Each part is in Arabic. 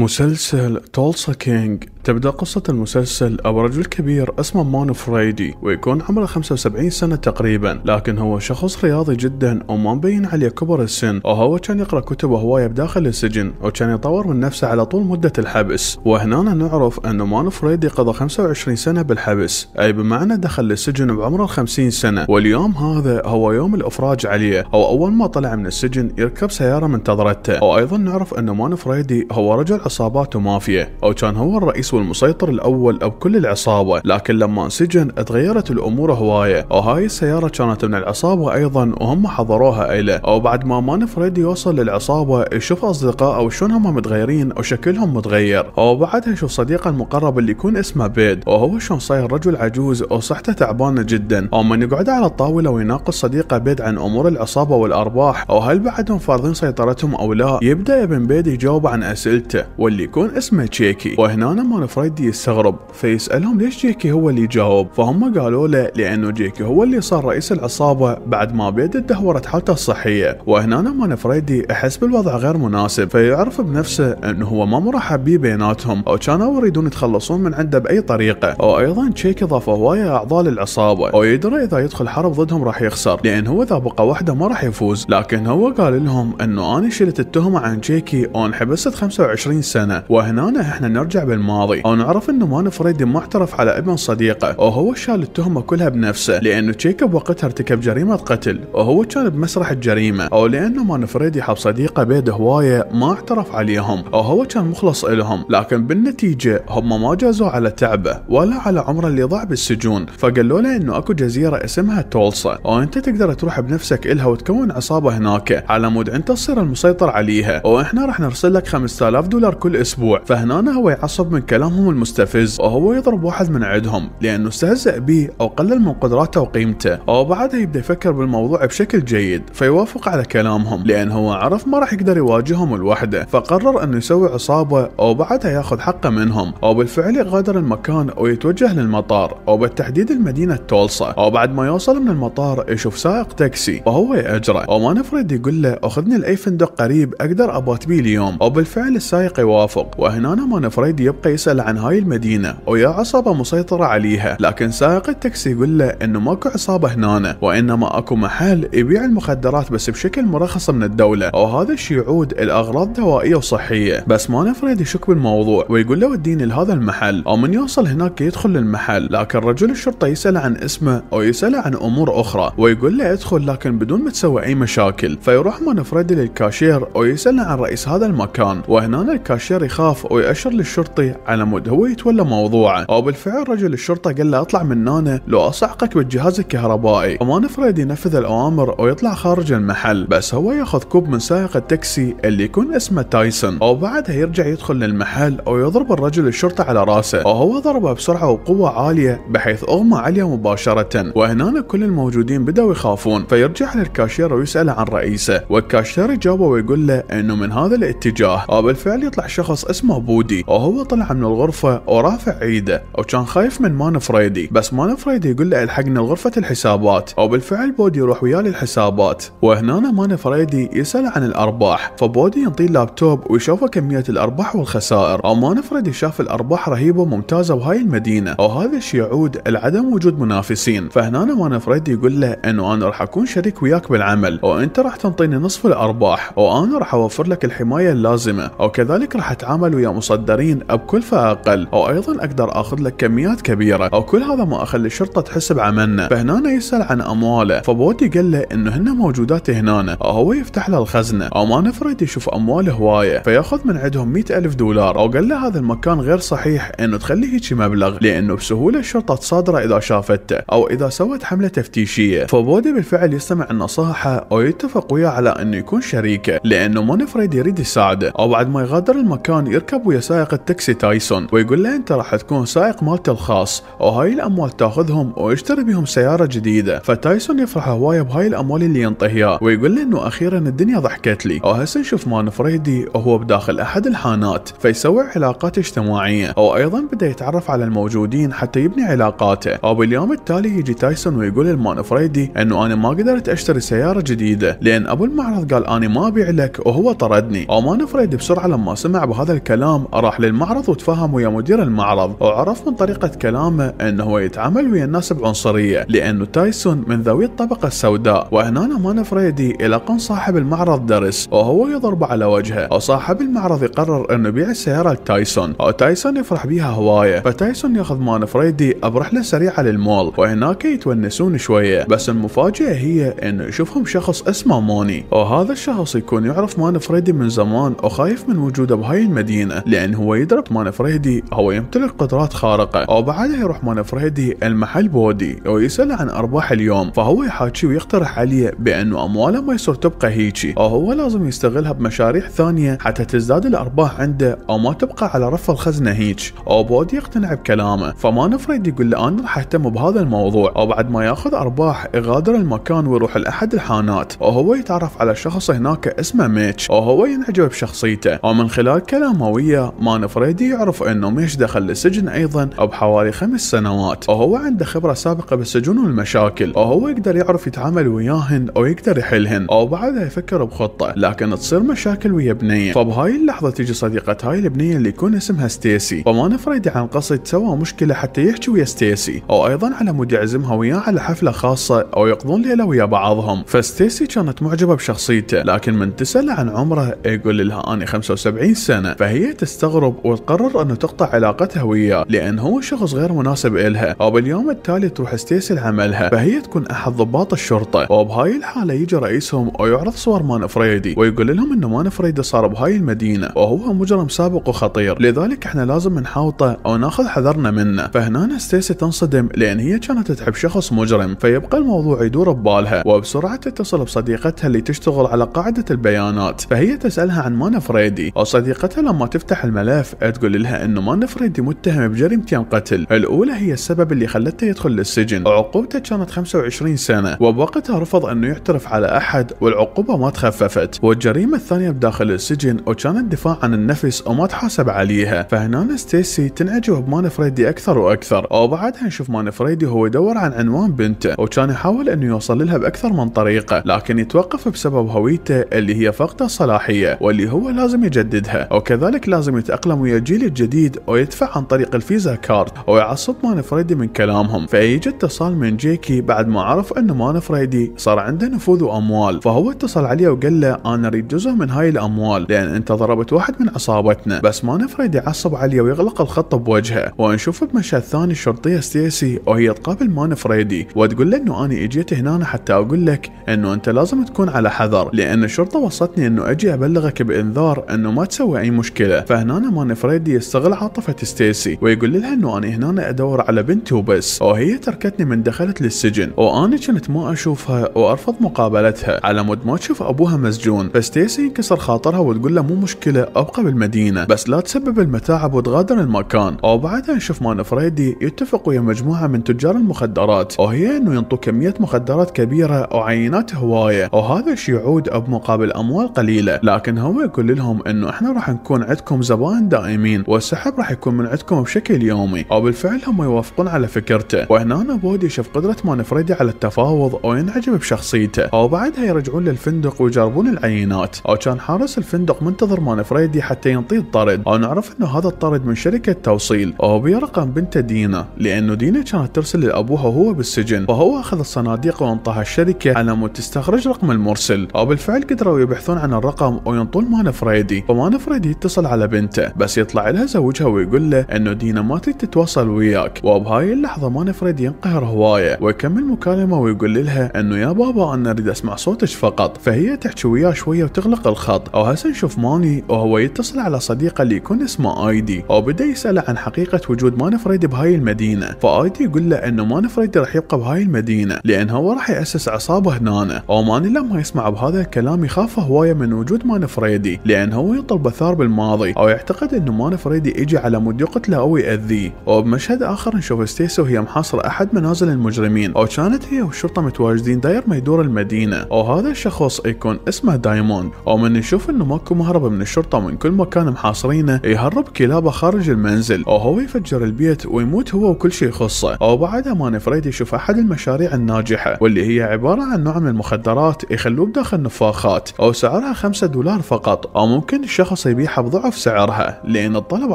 مسلسل تولسا كينج تبدأ قصة المسلسل أو رجل كبير اسمه مونفريدي ويكون عمره 75 سنة تقريبا لكن هو شخص رياضي جدا وما مبين عليه كبر السن وهو كان يقرأ كتب هواية بداخل السجن وكان يطور من نفسه على طول مدة الحبس وهنا نعرف أن مونفريدي قضى 25 سنة بالحبس أي بمعنى دخل السجن بعمره 50 سنة واليوم هذا هو يوم الإفراج عليه أو أول ما طلع من السجن يركب سيارة منتظرته وأيضا نعرف أن مونفريدي هو رجل عصابات ومافيا أو كان هو الرئيس والمسيطر الاول او كل العصابه لكن لما انسجن تغيرت الامور هوايه وهاي السياره كانت من العصابه ايضا وهم حضروها اله وبعد ما مان فريدي يوصل للعصابه يشوف اصدقائه وشون هم متغيرين وشكلهم متغير وبعدها يشوف صديقه المقرب اللي يكون اسمه بيد وهو شلون صاير رجل عجوز وصحته تعبانه جدا ومن يقعد على الطاوله ويناقش صديقه بيد عن امور العصابه والارباح او هل بعدهم فارضين سيطرتهم او لا يبدا ابن بيد يجاوب عن اسئلته واللي يكون اسمه تشيكي وهنا ما طبعا فريدي يستغرب فيسألهم ليش جيكي هو اللي جاوب فهم قالوا له لأنه جيكي هو اللي صار رئيس العصابة بعد ما بيد تدهورت حالته الصحية وهنا لما فريدي أحس بالوضع غير مناسب فيعرف بنفسه أنه هو ما مرحب بيه بيناتهم أو كانوا يريدون يتخلصون من عنده بأي طريقة وأيضا جيكي ضاف هواية أعضاء للعصابة ويدري إذا يدخل حرب ضدهم راح يخسر لأن هو إذا بقى وحده ما راح يفوز لكن هو قال لهم أنه أنا شلت التهمة عن جيكي وانحبست 25 سنة وهنا احنا نرجع بالماضي الماضي ونعرف انه مانو فريدي معترف على ابن صديقه وهو شال التهمه كلها بنفسه لانه جيكوب وقتها ارتكب جريمه قتل وهو كان بمسرح الجريمه او لانه مان فريدي حب صديقه بيده هوايه ما اعترف عليهم وهو كان مخلص الهم لكن بالنتيجه هم ما جازوا على تعبه ولا على عمره اللي ضاع بالسجون فقالوا له انه اكو جزيره اسمها تولسا وانت تقدر تروح بنفسك الها وتكون عصابه هناك على مود انت تصير المسيطر عليها واحنا راح نرسل لك 5000 دولار كل اسبوع فهنا هو يعصب من كلام كلامهم المستفز وهو يضرب واحد من عندهم لأنه استهزأ به أو قلل من قدراته وقيمته أو بعدها يبدأ يفكر بالموضوع بشكل جيد فيوافق على كلامهم لأن هو عرف ما راح يقدر يواجههم لوحده فقرر أنه يسوي عصابة أو بعدها ياخذ حقه منهم أو بالفعل يغادر المكان أو يتوجه للمطار أو بالتحديد المدينة تولسا أو بعد ما يوصل من المطار يشوف سائق تاكسي وهو يأجره أو ما نفرد يقول له أخذني لأي فندق قريب أقدر أبات بيه اليوم أو بالفعل السائق يوافق وهنا ما نفرد يبقى يسأل يسأل عن هاي المدينة ويا عصابة مسيطرة عليها لكن سائق التاكسي يقول له انه ماكو عصابة هنا وانما اكو محل يبيع المخدرات بس بشكل مرخص من الدولة وهذا الشيء يعود الاغراض دوائية وصحية بس ما نفريد يشك بالموضوع ويقول له وديني لهذا المحل ومن يوصل هناك يدخل للمحل لكن رجل الشرطة يسأل عن اسمه ويسأل عن امور اخرى ويقول له ادخل لكن بدون ما تسوي اي مشاكل فيروح نفريد للكاشير ويسأل عن رئيس هذا المكان وهنا الكاشير يخاف ويأشر للشرطي على على مود هو يتولى موضوعه وبالفعل رجل الشرطة قال له اطلع من هنا لو اصعقك بالجهاز الكهربائي وما نفرد ينفذ الاوامر ويطلع خارج المحل بس هو ياخذ كوب من سائق التاكسي اللي يكون اسمه تايسون وبعدها يرجع يدخل للمحل ويضرب الرجل الشرطة على راسه وهو ضربه بسرعة وقوه عالية بحيث اغمى عليه مباشرة وهنا كل الموجودين بدأوا يخافون فيرجع للكاشير ويسال عن رئيسه والكاشير يجاوبه ويقول له انه من هذا الاتجاه وبالفعل يطلع شخص اسمه بودي وهو طلع من الغرفة ورافع ايده أو كان خايف من مان فريدي بس مان فريدي يقول له الحقنا لغرفة الحسابات أو بالفعل بودي يروح وياه للحسابات وهنا مان فريدي يسأل عن الأرباح فبودي ينطيه اللابتوب ويشوفه كمية الأرباح والخسائر أو مان فريدي شاف الأرباح رهيبة وممتازة وهاي المدينة أو هذا الشيء يعود لعدم وجود منافسين فهنا مان فريدي يقول له أنه أنا راح أكون شريك وياك بالعمل وأنت راح تنطيني نصف الأرباح وأنا راح أوفر لك الحماية اللازمة أو كذلك راح أتعامل ويا مصدرين بكلفة اقل او ايضا اقدر اخذ لك كميات كبيره او كل هذا ما اخلي الشرطه تحس بعملنا فهنا يسال عن امواله فبودي قال له انه هن موجودات هنا او هو يفتح له الخزنه او ما نفرد يشوف اموال هوايه فياخذ من عندهم مئة ألف دولار او قال له هذا المكان غير صحيح انه تخلي هيجي مبلغ لانه بسهوله الشرطه تصادره اذا شافته او اذا سوت حمله تفتيشيه فبودي بالفعل يستمع لنصائحه او يتفق وياه على انه يكون شريكه لانه نفرد يريد يساعده او بعد ما يغادر المكان يركب ويا سائق التاكسي تايسون جيسون ويقول له انت راح تكون سائق مالته الخاص وهاي الاموال تاخذهم واشتري بهم سياره جديده فتايسون يفرح هوايه بهاي الاموال اللي ينطيها ويقول له انه اخيرا الدنيا ضحكت لي وهسه نشوف مان فريدي وهو بداخل احد الحانات فيسوي علاقات اجتماعيه وايضا بدا يتعرف على الموجودين حتى يبني علاقاته وباليوم التالي يجي تايسون ويقول لمان فريدي انه انا ما قدرت اشتري سياره جديده لان ابو المعرض قال انا ما ابيع لك وهو طردني ومان فريدي بسرعه لما سمع بهذا الكلام راح للمعرض وتفرج تفاهم ويا مدير المعرض وعرف من طريقة كلامه أنه هو يتعامل ويا الناس بعنصرية لأنه تايسون من ذوي الطبقة السوداء وهنا مان فريدي يلقن صاحب المعرض درس وهو يضربه على وجهه وصاحب المعرض يقرر أنه يبيع السيارة لتايسون وتايسون يفرح بيها هواية فتايسون ياخذ مان فريدي برحلة سريعة للمول وهناك يتونسون شوية بس المفاجأة هي أنه يشوفهم شخص اسمه موني وهذا الشخص يكون يعرف مان فريدي من زمان وخايف من وجوده بهاي المدينة لأن هو يضرب مان فريدي هو يمتلك قدرات خارقة وبعدها يروح مانا فريدي المحل بودي ويسأله عن أرباح اليوم فهو يحاكي ويقترح عليه بأنه أمواله ما يصير تبقى هيجي وهو لازم يستغلها بمشاريع ثانية حتى تزداد الأرباح عنده أو ما تبقى على رف الخزنة هيج وبودي يقتنع بكلامه فمانا فريدي يقول له أنا راح أهتم بهذا الموضوع وبعد ما ياخذ أرباح يغادر المكان ويروح لأحد الحانات وهو يتعرف على شخص هناك اسمه ميتش وهو ينعجب بشخصيته ومن خلال كلامه ويا مانا فريدي يعرف يعرف انه ميش دخل السجن ايضا بحوالي خمس سنوات وهو عنده خبره سابقه بالسجون والمشاكل وهو يقدر يعرف يتعامل وياهن او يقدر يحلهن او بعدها يفكر بخطه لكن تصير مشاكل ويا بنيه فبهاي اللحظه تجي صديقه هاي البنيه اللي يكون اسمها ستيسي وما نفرد عن قصد سوى مشكله حتى يحكي ويا ستيسي او ايضا على مود يعزمها وياه على حفله خاصه او يقضون ليله ويا بعضهم فستيسي كانت معجبه بشخصيته لكن من تسال عن عمره يقول لها اني 75 سنه فهي تستغرب وتقرر خطوة انه تقطع علاقتها وياه لان هو شخص غير مناسب الها وباليوم التالي تروح ستيسي لعملها فهي تكون احد ضباط الشرطة وبهاي الحالة يجي رئيسهم ويعرض صور مان فريدي ويقول لهم انه مان فريدي صار بهاي المدينة وهو مجرم سابق وخطير لذلك احنا لازم نحاوطه او ناخذ حذرنا منه فهنا ستيسي تنصدم لان هي كانت تحب شخص مجرم فيبقى الموضوع يدور ببالها وبسرعة تتصل بصديقتها اللي تشتغل على قاعدة البيانات فهي تسألها عن مان فريدي وصديقتها لما تفتح الملف تقول لها منها أنه ما فريدي متهم بجريمتين قتل الأولى هي السبب اللي خلته يدخل للسجن عقوبته كانت 25 سنة وبوقتها رفض أنه يعترف على أحد والعقوبة ما تخففت والجريمة الثانية بداخل السجن وكان الدفاع عن النفس وما تحاسب عليها فهنا ستيسي تنعجب بمان فريدي أكثر وأكثر وبعدها نشوف مان فريدي هو يدور عن عنوان بنته وكان يحاول أنه يوصل لها بأكثر من طريقة لكن يتوقف بسبب هويته اللي هي فقد الصلاحية واللي هو لازم يجددها وكذلك لازم يتأقلم ويا الجيل الجديد جديد ويدفع عن طريق الفيزا كارد ويعصب مان مانفريدي من كلامهم فيجي اتصال من جيكي بعد ما عرف أن مانفريدي صار عنده نفوذ وأموال فهو اتصل عليه وقال له أنا أريد جزء من هاي الأموال لأن أنت ضربت واحد من عصابتنا بس مانفريدي عصب عليه ويغلق الخط بوجهه ونشوف بمشهد ثاني الشرطية ستيسي وهي تقابل مانفريدي وتقول له أنه أنا إجيت هنا حتى أقول لك أنه أنت لازم تكون على حذر لأن الشرطة وصتني أنه أجي أبلغك بإنذار أنه ما تسوي أي مشكلة فهنا مانفريدي يستغل عاطفة ستيسي ويقول لها انه انا هنا ادور على بنتي وبس وهي تركتني من دخلت للسجن وانا كنت ما اشوفها وارفض مقابلتها على مود ما تشوف ابوها مسجون فستيسي ينكسر خاطرها وتقول له مو مشكلة ابقى بالمدينة بس لا تسبب المتاعب وتغادر المكان وبعدها نشوف مان فريدي يتفق ويا مجموعة من تجار المخدرات وهي انه ينطوا كمية مخدرات كبيرة وعينات هواية وهذا الشيء يعود بمقابل اموال قليلة لكن هو يقول لهم انه احنا راح نكون عندكم زبائن دائمين والسحب راح يكون من عندكم بشكل يومي او بالفعل هم يوافقون على فكرته وهنا أنا بودي يشوف قدرة مانفريدي على التفاوض او ينعجب بشخصيته او بعدها يرجعون للفندق ويجربون العينات او كان حارس الفندق منتظر مانفريدي حتى ينطيه الطرد او نعرف انه هذا الطرد من شركة توصيل او برقم بنته دينا لانه دينا كانت ترسل لابوها وهو بالسجن فهو اخذ الصناديق وانطاها الشركة على مود تستخرج رقم المرسل او بالفعل قدروا يبحثون عن الرقم وينطون مانفريدي فمانفريدي يتصل على بنته بس يطلع لها لهزه وجهه ويقول له انه دينا ما تريد تتواصل وياك وبهاي اللحظه ما نفرد ينقهر هوايه ويكمل مكالمه ويقول لها انه يا بابا انا اريد اسمع صوتك فقط فهي تحكي وياه شويه وتغلق الخط او هسه نشوف ماني وهو يتصل على صديقه اللي يكون اسمه ايدي وبدا يساله عن حقيقه وجود مانفريد بهاي المدينه فايدي يقول له انه مانفريد راح يبقى بهاي المدينه لان هو راح ياسس عصابه هنا وماني لما يسمع بهذا الكلام يخاف هوايه من وجود مانفريدي لان هو يطلب اثار بالماضي او يعتقد انه مانفريدي فريدي يجي على مود يقتله او ياذيه وبمشهد اخر نشوف ستيسو هي محاصره احد منازل المجرمين او كانت هي والشرطه متواجدين داير ما يدور المدينه وهذا الشخص يكون اسمه دايموند ومن نشوف انه ماكو مهرب من الشرطه من كل مكان محاصرينه يهرب كلابه خارج المنزل وهو يفجر البيت ويموت هو وكل شيء يخصه وبعدها مان فريدي يشوف احد المشاريع الناجحه واللي هي عباره عن نوع من المخدرات يخلوه بداخل نفاخات او سعرها 5 دولار فقط او ممكن الشخص يبيعها بضعف سعرها لان الطلب ولو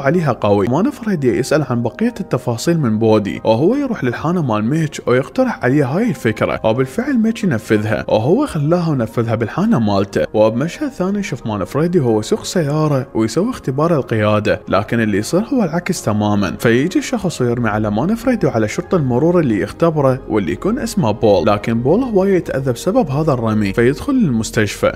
عليها قوي ما نفرد يسأل عن بقية التفاصيل من بودي وهو يروح للحانة مال ميتش ويقترح عليه هاي الفكرة وبالفعل ميتش ينفذها وهو خلاها ونفذها بالحانة مالته وبمشهد ثاني شوف مانفريدي هو سوق سيارة ويسوي اختبار القيادة لكن اللي يصير هو العكس تماما فيجي الشخص ويرمي على مانفريدي وعلى شرطة المرور اللي يختبره واللي يكون اسمه بول لكن بول هواية يتأذى بسبب هذا الرمي فيدخل المستشفى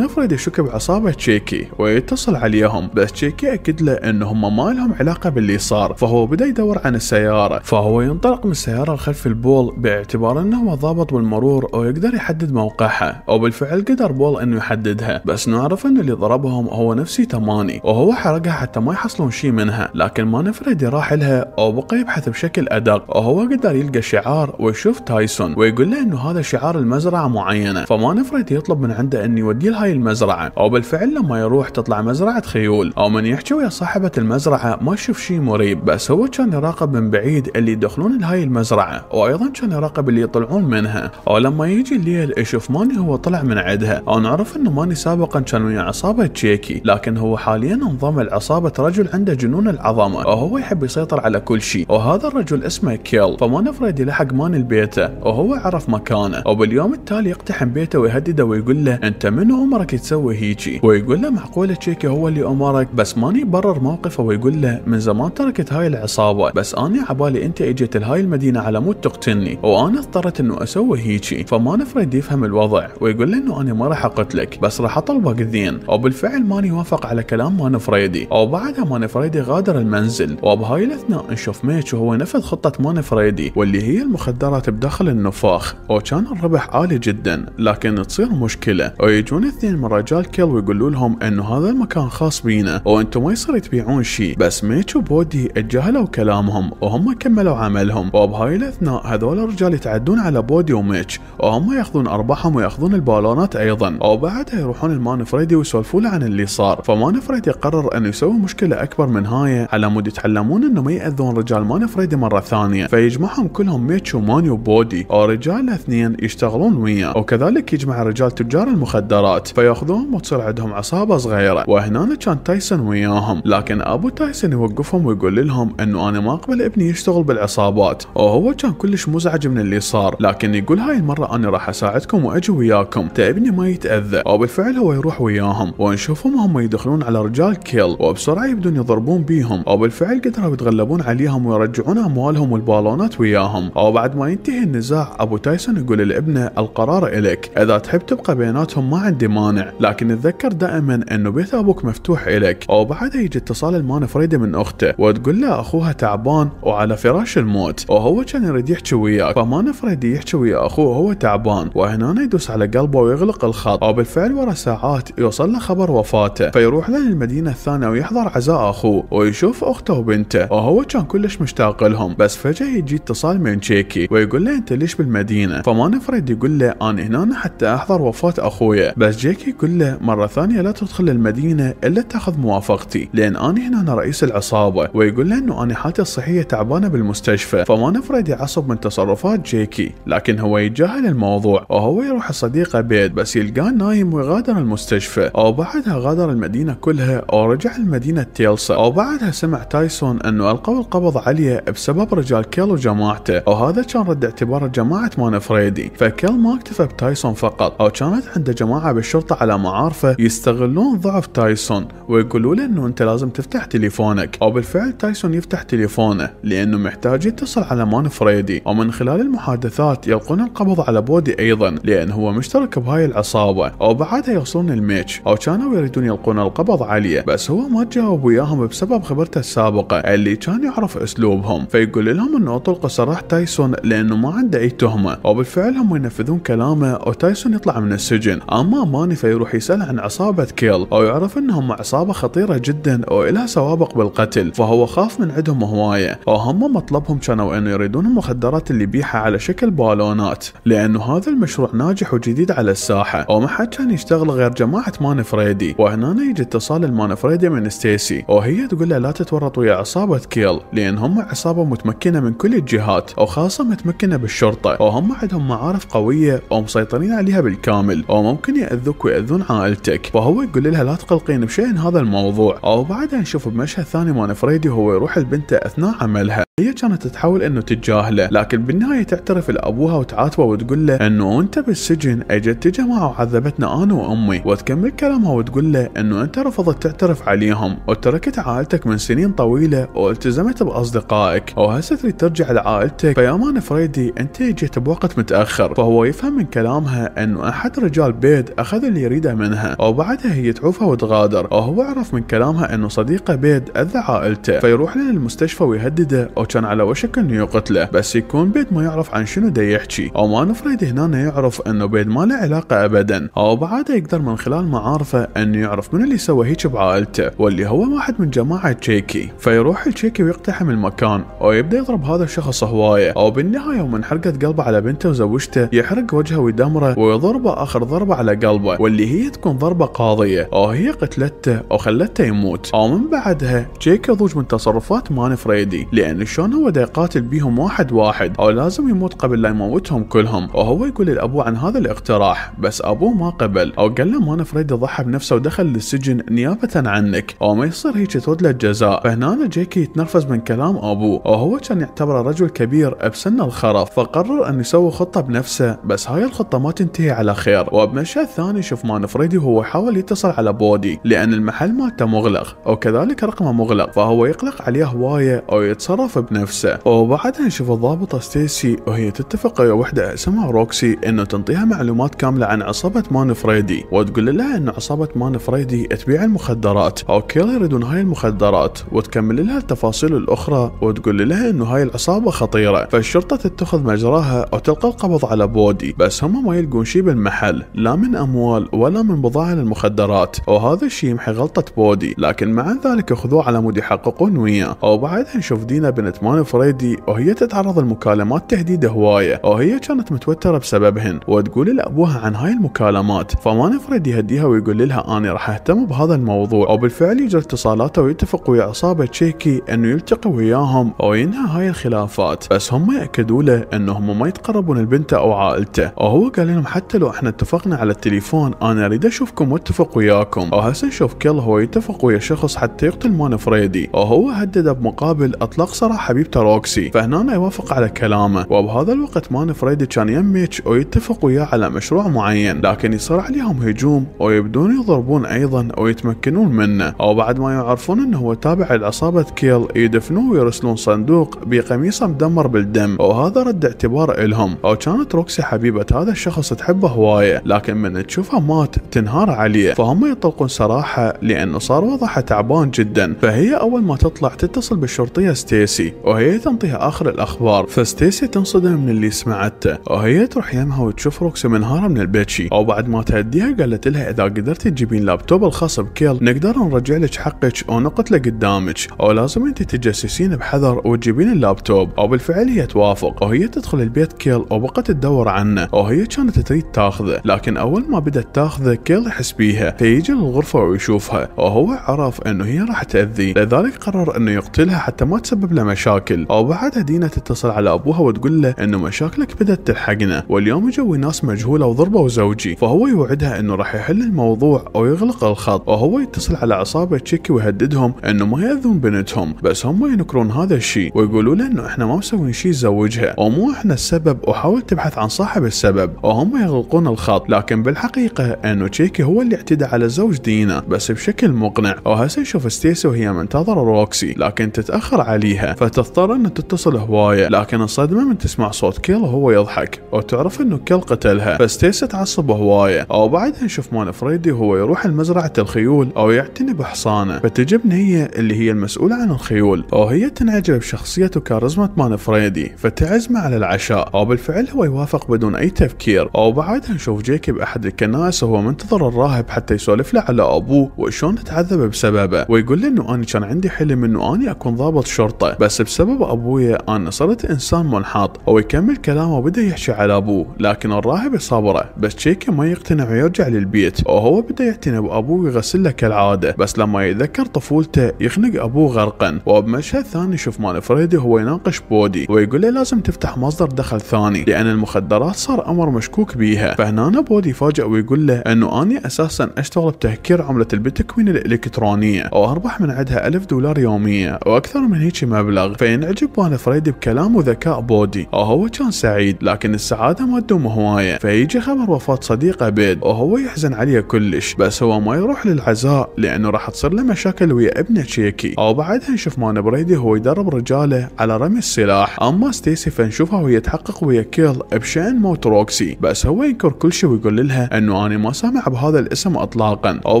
فريدي يشك بعصابة تشيكي ويتصل عليهم بس تشيكي أكد له أنهم هم ما لهم علاقة باللي صار فهو بدأ يدور عن السيارة فهو ينطلق من السيارة الخلف البول باعتبار انه ضابط بالمرور يقدر يحدد موقعها وبالفعل قدر بول انه يحددها بس نعرف ان اللي ضربهم هو نفسي تماني وهو حرقها حتى ما يحصلون شيء منها لكن ما نفرد راح لها او بقى يبحث بشكل ادق وهو قدر يلقى شعار ويشوف تايسون ويقول له انه هذا شعار المزرعة معينة فما نفرد يطلب من عنده ان يوديه لهاي المزرعة او بالفعل لما يروح تطلع مزرعة خيول او من يحكي ويا صاحبة المزرعة المزرعة ما شف شيء مريب بس هو كان يراقب من بعيد اللي يدخلون لهاي المزرعة وأيضا كان يراقب اللي يطلعون منها ولما يجي الليل يشوف ماني هو طلع من عندها ونعرف أنه ماني سابقا كان ويا عصابة تشيكي لكن هو حاليا انضم لعصابة رجل عنده جنون العظمة وهو يحب يسيطر على كل شيء وهذا الرجل اسمه كيل فمان فريدي يلحق ماني لبيته وهو عرف مكانه وباليوم التالي يقتحم بيته ويهدده ويقول له انت من امرك تسوي هيجي ويقول له معقولة تشيكي هو اللي امرك بس ماني برر موقفه فهو يقول له من زمان تركت هاي العصابه بس انا عبالي انت اجيت لهاي المدينه على مود تقتلني وانا اضطريت انه اسوي هيجي فما نفرد يفهم الوضع ويقول له انه انا ما راح اقتلك بس راح اطلبك الدين وبالفعل ماني وافق على كلام نفريدي أو وبعدها ما نفريدي غادر المنزل وبهاي الاثناء نشوف ميتش وهو نفذ خطه ما نفريدي واللي هي المخدرات بداخل النفاخ وكان الربح عالي جدا لكن تصير مشكله ويجون اثنين من رجال كيل ويقولوا لهم انه هذا المكان خاص بينا وانتم ما يصير تبيعون شيء بس ميتش وبودي اتجاهلوا كلامهم وهم كملوا عملهم وبهاي الاثناء هذول الرجال يتعدون على بودي وميتش وهم ياخذون ارباحهم وياخذون البالونات ايضا وبعدها يروحون المان فريدي له عن اللي صار فمان فريدي قرر انه يسوي مشكله اكبر من هاي على مود يتعلمون انه ما ياذون رجال مان فريدي مره ثانيه فيجمعهم كلهم ميتش وماني وبودي ورجال الاثنين يشتغلون وياه وكذلك يجمع رجال تجار المخدرات فياخذوهم وتصير عندهم عصابه صغيره وهنا كان تايسون وياهم لكن ابو تايسون يوقفهم ويقول لهم انه انا ما اقبل ابني يشتغل بالعصابات وهو كان كلش مزعج من اللي صار لكن يقول هاي المره انا راح اساعدكم واجي وياكم تا ابني ما يتاذى وبالفعل هو يروح وياهم ونشوفهم هم يدخلون على رجال كيل وبسرعه يبدون يضربون بيهم وبالفعل قدروا يتغلبون عليهم ويرجعون اموالهم والبالونات وياهم وبعد ما ينتهي النزاع ابو تايسون يقول لابنه القرار الك اذا تحب تبقى بيناتهم ما عندي مانع لكن اتذكر دائما انه بيت ابوك مفتوح الك وبعدها يجي اتصال تسأل فريده من أخته وتقول له أخوها تعبان وعلى فراش الموت وهو كان يريد يحكي وياك فريده يحكي ويا أخوه وهو تعبان وهنا يدوس على قلبه ويغلق الخط وبالفعل ورا ساعات يوصل له خبر وفاته فيروح له للمدينة الثانية ويحضر عزاء أخوه ويشوف أخته وبنته وهو كان كلش مشتاق لهم بس فجأة يجي اتصال من تشيكي ويقول له أنت ليش بالمدينة فمانفريد يقول له أنا هنا حتى أحضر وفاة أخويا بس جيكي يقول له مرة ثانية لا تدخل المدينة إلا تاخذ موافقتي لأن أنا هنا الحين انا رئيس العصابه ويقول له انه انا حالتي الصحيه تعبانه بالمستشفى فما نفرد يعصب من تصرفات جيكي لكن هو يتجاهل الموضوع وهو يروح صديقه بيت بس يلقاه نايم ويغادر المستشفى او بعدها غادر المدينه كلها او رجع لمدينه تيلسا او بعدها سمع تايسون انه القوا القبض عليه بسبب رجال كيل وجماعته وهذا كان رد اعتبار جماعه مانفريدي فكيل ما اكتفى بتايسون فقط او كانت عنده جماعه بالشرطه على معارفه يستغلون ضعف تايسون ويقولوا له انه انت لازم تفتح تفتح تليفونك أو بالفعل تايسون يفتح تليفونه لأنه محتاج يتصل على مانفريدي ومن خلال المحادثات يلقون القبض على بودي أيضا لأنه هو مشترك بهاي العصابة أو بعدها يوصلون الميتش أو كانوا يريدون يلقون القبض عليه بس هو ما تجاوب وياهم بسبب خبرته السابقة اللي كان يعرف أسلوبهم فيقول لهم أنه أطلق سراح تايسون لأنه ما عنده أي تهمة وبالفعل هم ينفذون كلامه وتايسون يطلع من السجن أما ماني فيروح يسأل عن عصابة كيل أو يعرف أنهم عصابة خطيرة جدا وإلى سوابق بالقتل فهو خاف من عندهم هواية وهم مطلبهم كانوا أنه يريدون المخدرات اللي بيها على شكل بالونات لأنه هذا المشروع ناجح وجديد على الساحة وما حد كان يشتغل غير جماعة مانفريدي وهنا يجي اتصال المانفريدي من ستيسي وهي تقول له لا تتورط ويا عصابة كيل لأن هم عصابة متمكنة من كل الجهات وخاصة متمكنة بالشرطة وهم عندهم معارف قوية ومسيطرين عليها بالكامل وممكن يأذوك ويأذون عائلتك فهو يقول لها لا تقلقين بشيء هذا الموضوع أو بعدها نشوف بمشهد ثاني مال فريدي وهو يروح لبنته اثناء عملها هي كانت تحاول انه تتجاهله لكن بالنهايه تعترف لابوها وتعاتبه وتقول له انه انت بالسجن اجت جماعه وعذبتنا انا وامي وتكمل كلامها وتقول له انه انت رفضت تعترف عليهم وتركت عائلتك من سنين طويله والتزمت باصدقائك وهسه تريد ترجع لعائلتك فيا مان فريدي انت اجيت بوقت متاخر فهو يفهم من كلامها انه احد رجال بيد اخذ اللي يريده منها وبعدها هي تعوفه وتغادر وهو عرف من كلامها انه صديقه بيد اذى عائلته فيروح للمستشفى ويهدده او كان على وشك انه يقتله بس يكون بيد ما يعرف عن شنو دا يحكي او ما نفريد هنا يعرف انه بيد ما له علاقه ابدا او بعده يقدر من خلال معارفه انه يعرف من اللي سوى هيك بعائلته واللي هو واحد من جماعه تشيكي فيروح تشيكي ويقتحم المكان او يبدا يضرب هذا الشخص هوايه او بالنهايه ومن حرقه قلبه على بنته وزوجته يحرق وجهه ويدمره ويضربه اخر ضربه على قلبه واللي هي تكون ضربه قاضيه او هي قتلته او خلته يموت او من بعدها تشيكي يضوج من تصرفات مان فريدي لان شلون هو دا يقاتل بيهم واحد واحد او لازم يموت قبل لا يموتهم كلهم وهو يقول لابوه عن هذا الاقتراح بس ابوه ما قبل او قال له ما انا فريد ضحى بنفسه ودخل للسجن نيابه عنك او ما يصير هيك له الجزاء فهنا جيكي يتنرفز من كلام ابوه وهو كان يعتبره رجل كبير بسن الخرف فقرر ان يسوي خطه بنفسه بس هاي الخطه ما تنتهي على خير وبمشهد ثاني شوف مان فريدي وهو يحاول يتصل على بودي لان المحل مالته مغلق وكذلك رقمه مغلق فهو يقلق عليه هوايه او يتصرف بنفسه وبعدها نشوف الضابطة ستيسي وهي تتفق ويا وحدة اسمها روكسي انه تنطيها معلومات كاملة عن عصابة مان فريدي وتقول لها ان عصابة مان فريدي تبيع المخدرات اوكيلا يريدون هاي المخدرات وتكمل لها التفاصيل الاخرى وتقول لها انه هاي العصابة خطيرة فالشرطة تتخذ مجراها وتلقى القبض على بودي بس هم ما يلقون شيء بالمحل لا من اموال ولا من بضاعة للمخدرات وهذا الشيء يمحي غلطة بودي لكن مع ذلك اخذوه على مود يحققون وياه وبعدها نشوف دينا بنت كانت مانا فريدي وهي تتعرض لمكالمات تهديد هواية وهي كانت متوترة بسببهن وتقول لأبوها عن هاي المكالمات فمانا فريدي يهديها ويقول لها أنا راح أهتم بهذا الموضوع وبالفعل يجري اتصالاته ويتفق ويا عصابة تشيكي أنه يلتقي وياهم وينهى هاي الخلافات بس هم يأكدوا له أنهم ما يتقربون البنت أو عائلته وهو قال لهم حتى لو احنا اتفقنا على التليفون أنا أريد أشوفكم واتفق وياكم وهسه نشوف كل هو يتفق ويا شخص حتى يقتل مانا فريدي وهو هدد بمقابل اطلاق سراح حبيبته روكسي فهنا يوافق على كلامه وبهذا الوقت مان فريد كان يميتش ويتفق وياه على مشروع معين لكن يصير عليهم هجوم ويبدون يضربون ايضا ويتمكنون منه او بعد ما يعرفون انه هو تابع لعصابة كيل يدفنوه ويرسلون صندوق بقميصه مدمر بالدم وهذا رد اعتبار الهم او كانت روكسي حبيبة هذا الشخص تحبه هواية لكن من تشوفه مات تنهار عليه فهم يطلقون سراحة لانه صار وضعه تعبان جدا فهي اول ما تطلع تتصل بالشرطية ستيسي وهي تنطيها آخر الأخبار فستيسي تنصدم من اللي سمعته وهي تروح يمها وتشوف روكسي منهارة من البيتشي بعد ما تهديها قالت لها إذا قدرتي تجيبين لابتوب الخاص بكيل نقدر نرجع لك حقك أو نقتله قدامك أو لازم أنت تتجسسين بحذر وتجيبين اللابتوب أو بالفعل هي توافق وهي تدخل البيت كيل وبقت تدور عنه وهي كانت تريد تاخذه لكن أول ما بدت تاخذه كيل يحس بيها فيجي للغرفة ويشوفها وهو عرف أنه هي راح تأذي لذلك قرر أنه يقتلها حتى ما تسبب له مشاكل مشاكل بعدها دينا تتصل على ابوها وتقول له انه مشاكلك بدت تلحقنا واليوم جو ناس مجهوله وضربوا زوجي فهو يوعدها انه راح يحل الموضوع او يغلق الخط وهو يتصل على عصابه تشيكي ويهددهم انه ما ياذون بنتهم بس هم ينكرون هذا الشيء ويقولوا له انه احنا ما مسوين شيء زوجها ومو احنا السبب وحاول تبحث عن صاحب السبب وهم يغلقون الخط لكن بالحقيقه انه تشيكي هو اللي اعتدى على زوج دينا بس بشكل مقنع وهسه يشوف ستيسي وهي منتظره روكسي لكن تتاخر عليها فت تضطر أن تتصل هواية لكن الصدمة من تسمع صوت كيل وهو يضحك وتعرف أنه كيل قتلها بس تيس تعصب هواية أو بعدها نشوف مان فريدي وهو يروح لمزرعة الخيول أو يعتني بحصانه فتجبن هي اللي هي المسؤولة عن الخيول وهي تنعجب بشخصية وكاريزما مان فريدي فتعزمه على العشاء أو بالفعل هو يوافق بدون أي تفكير أو بعدها نشوف جيكي بأحد الكنائس وهو منتظر الراهب حتى يسولف له على أبوه وشلون تعذب بسببه ويقول له أنه أنا كان عندي حلم أنه أنا أكون ضابط شرطة بس بس بسبب أبويا أنا صرت إنسان منحط هو يكمل كلامه وبدأ يحشي على أبوه لكن الراهب يصبره بس شيكي ما يقتنع ويرجع للبيت وهو بدأ يعتني بأبوه ويغسله كالعادة بس لما يتذكر طفولته يخنق أبوه غرقا وبمشهد ثاني يشوف مانفريدي هو يناقش بودي ويقول له لازم تفتح مصدر دخل ثاني لأن المخدرات صار أمر مشكوك بيها فهنا بودي يفاجئ ويقول له أنه أني أساسا أشتغل بتهكير عملة البيتكوين الإلكترونية وأربح من عندها ألف دولار يوميا وأكثر من هيك مبلغ المبلغ فينعجب وانا فريدي بكلام وذكاء بودي وهو كان سعيد لكن السعادة ما تدوم هواية فيجي خبر وفاة صديقه بيد وهو يحزن عليه كلش بس هو ما يروح للعزاء لأنه راح تصير له مشاكل ويا ابنه تشيكي أو بعدها نشوف مان بريدي هو يدرب رجاله على رمي السلاح أما ستيسي فنشوفها وهي تحقق ويا كيل بشأن موت روكسي بس هو ينكر كل شيء ويقول لها أنه أنا ما سامع بهذا الاسم أطلاقا أو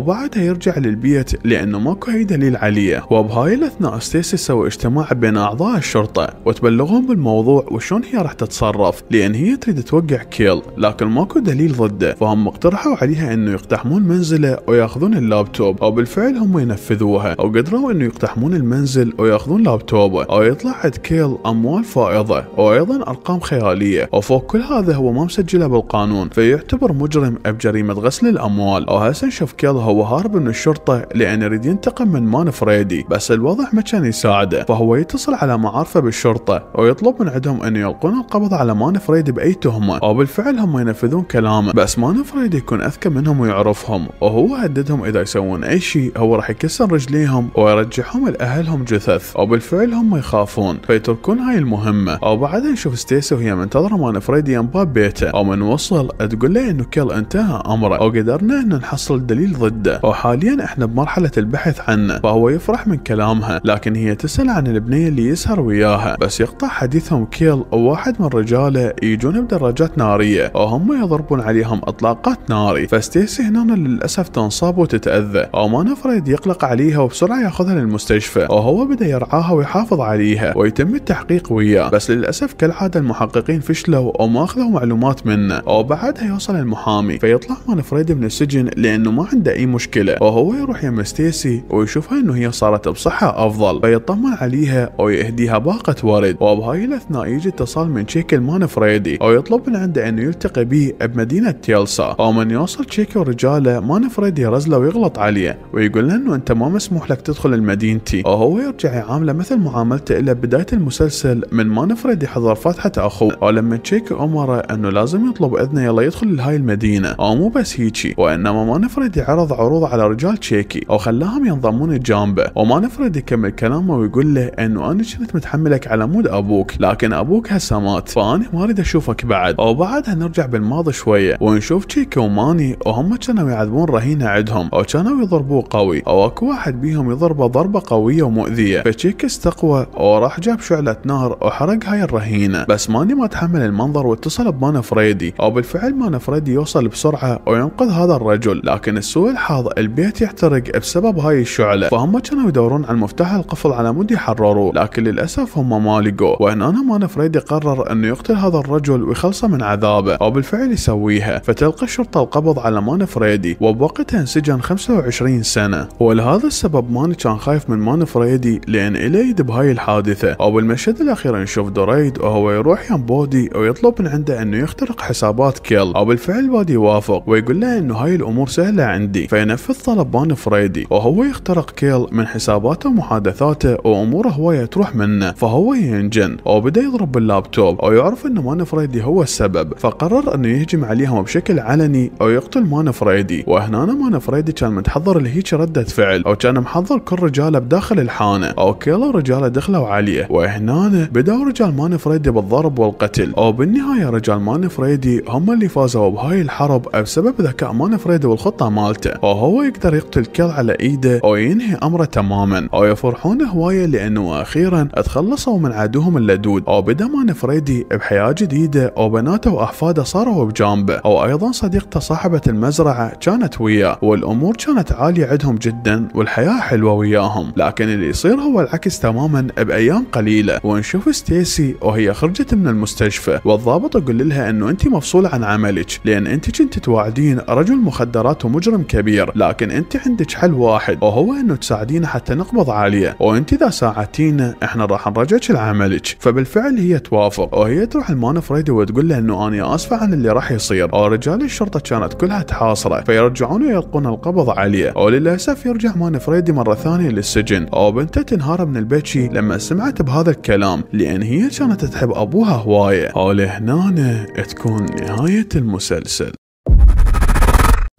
بعدها يرجع للبيت لأنه ماكو أي دليل عليه وبهاي الأثناء ستيسي سوى اجتماع بين بين أعضاء الشرطة وتبلغهم بالموضوع وشون هي راح تتصرف لأن هي تريد توقع كيل لكن ماكو دليل ضده فهم اقترحوا عليها أنه يقتحمون منزله وياخذون اللابتوب أو بالفعل هم ينفذوها أو قدروا أنه يقتحمون المنزل وياخذون لابتوبه أو يطلع عند كيل أموال فائضة وأيضا أرقام خيالية وفوق كل هذا هو ما مسجله بالقانون فيعتبر مجرم بجريمة غسل الأموال هسه نشوف كيل هو هارب من الشرطة لأن يريد ينتقم من مان فريدي بس الوضع ما كان يساعده فهو يتصل يحصل على معارفه بالشرطه ويطلب من عندهم ان يلقون القبض على مان فريد باي تهمه وبالفعل هم ينفذون كلامه بس مان فريد يكون اذكى منهم ويعرفهم وهو هددهم اذا يسوون اي شيء هو راح يكسر رجليهم ويرجعهم لاهلهم جثث وبالفعل هم يخافون فيتركون هاي المهمه بعدها نشوف ستيسي وهي منتظره مان فريد باب بيته من وصل تقول له انه كل انتهى امره وقدرنا ان نحصل دليل ضده وحاليا احنا بمرحله البحث عنه فهو يفرح من كلامها لكن هي تسال عن البنيه اللي يسهر وياها بس يقطع حديثهم كيل أو واحد من رجاله يجون بدراجات نارية وهم يضربون عليهم إطلاقات ناري فستيسي هنا للأسف تنصاب وتتأذى ومان فريد يقلق عليها وبسرعة ياخذها للمستشفى وهو بدأ يرعاها ويحافظ عليها ويتم التحقيق وياه بس للأسف كالعادة المحققين فشلوا وما أخذوا معلومات منه وبعدها يوصل المحامي فيطلع مان فريد من السجن لأنه ما عنده أي مشكلة وهو يروح يم ستيسي ويشوفها أنه هي صارت بصحة أفضل فيطمن عليها او يهديها باقة ورد وبهاي الاثناء يجي اتصال من شيك المان فريدي او يطلب من عنده انه يلتقي به بمدينة تيلسا او من يوصل تشيكي ورجاله مان فريدي رزله ويغلط عليه ويقول له انه انت ما مسموح لك تدخل لمدينتي وهو يرجع يعامله مثل معاملته الى بداية المسلسل من مان فريدي حضر فتحة اخوه او لما تشيكي امره انه لازم يطلب اذنه يلا يدخل لهاي المدينة او مو بس هيجي وانما مان فريدي عرض عروض على رجال تشيكي او خلاهم ينضمون جانبه ومان فريدي كمل كلامه ويقول له انه انا كنت متحملك على مود ابوك لكن ابوك هسه مات فانا ما اريد اشوفك بعد بعدها نرجع بالماضي شويه ونشوف تشيكا وماني وهم كانوا يعذبون رهينه عندهم او كانوا يضربوه قوي او اكو واحد بيهم يضربه ضربه قويه ومؤذيه فتشيكا استقوى وراح جاب شعله نار وحرق هاي الرهينه بس ماني ما تحمل المنظر واتصل بمانا فريدي او بالفعل مانا فريدي يوصل بسرعه وينقذ هذا الرجل لكن السوء الحظ البيت يحترق بسبب هاي الشعله فهم كانوا يدورون على مفتاح القفل على مود يحرروه لكن للأسف هم ما لقوه وأن أنا مان فريدي قرر أنه يقتل هذا الرجل ويخلصه من عذابه او بالفعل يسويها فتلقى الشرطة القبض على مان فريدي وبوقتها انسجن 25 سنة ولهذا السبب مان كان خايف من مان فريدي لأن إليد بهاي الحادثة او بالمشهد الأخير نشوف دوريد وهو يروح يم بودي ويطلب من عنده أنه يخترق حسابات كيل او بالفعل بودي يوافق ويقول له أنه هاي الأمور سهلة عندي فينفذ طلب مان فريدي وهو يخترق كيل من حساباته ومحادثاته وأموره هواية تروح منه فهو ينجن وبدا يضرب باللابتوب او يعرف ان مان فريدي هو السبب فقرر انه يهجم عليهم بشكل علني او يقتل مان فريدي وهنا مان فريدي كان متحضر لهيك ردة فعل او كان محضر كل رجاله بداخل الحانه او كل رجاله دخلوا عليه وهنا بداوا رجال مان فريدي بالضرب والقتل او بالنهايه رجال مان فريدي هم اللي فازوا بهاي الحرب بسبب ذكاء مان فريدي والخطه مالته وهو يقدر يقتل كل على ايده او ينهي امره تماما او يفرحون هوايه لانه اخيرا أخيرا اتخلصوا من عدوهم اللدود أو بدمان فريدي بحياة جديدة أو بناته وأحفاده صاروا بجانبه أو أيضا صديقته صاحبة المزرعة كانت وياه والأمور كانت عالية عندهم جدا والحياة حلوة وياهم لكن اللي يصير هو العكس تماما بأيام قليلة ونشوف ستيسي وهي خرجت من المستشفى والضابط يقول لها أنه أنت مفصولة عن عملك لأن أنت كنت توعدين رجل مخدرات ومجرم كبير لكن أنت عندك حل واحد وهو أنه تساعدينه حتى نقبض عليه وأنت إذا ساعدتينا احنا راح نراجعك لعملك فبالفعل هي توافق وهي تروح المان فريدي وتقول له انه انا اسفه عن اللي راح يصير ورجال الشرطه كانت كلها تحاصره فيرجعون ويلقون القبض عليه وللاسف يرجع مان فريدي مره ثانيه للسجن او بنته تنهار من البكي لما سمعت بهذا الكلام لان هي كانت تحب ابوها هوايه ولهنا تكون نهايه المسلسل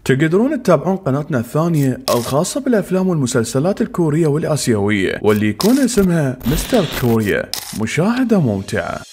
تقدرون تتابعون قناتنا الثانية الخاصة بالأفلام والمسلسلات الكورية والآسيوية واللي يكون اسمها مستر كوريا مشاهدة ممتعة